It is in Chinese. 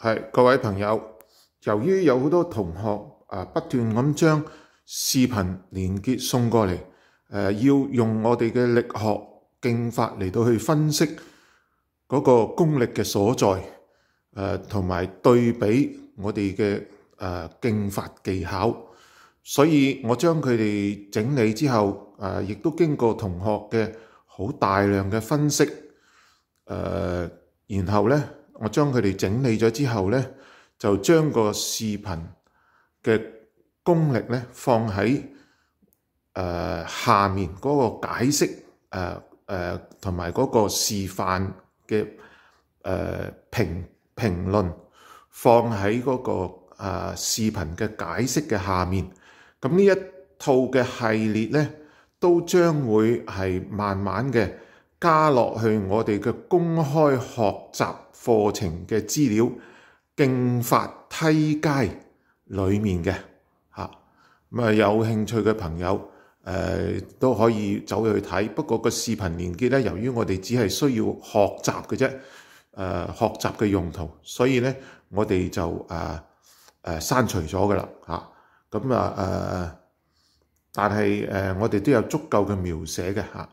係各位朋友，由於有好多同學啊不斷咁將視頻連結送過嚟，誒要用我哋嘅力學勁法嚟到去分析嗰個功力嘅所在，誒同埋對比我哋嘅誒勁法技巧，所以我將佢哋整理之後，誒亦都經過同學嘅好大量嘅分析，誒然後咧。我將佢哋整理咗之後咧，就將個視頻嘅功力咧放喺誒下面嗰個解釋诶诶同埋嗰個示範嘅誒評评論放喺嗰個誒視頻嘅解釋嘅下面。咁呢一套嘅系列咧，都將會係慢慢嘅。加落去我哋嘅公開學習課程嘅資料競法梯階里面嘅吓，咁啊，有興趣嘅朋友誒都可以走去睇。不過個視頻連結咧，由於我哋只係需要學習嘅啫，誒學習嘅用途，所以咧我哋就誒誒刪除咗噶啦吓。咁啊誒，但係誒我哋都有足夠嘅描寫嘅嚇。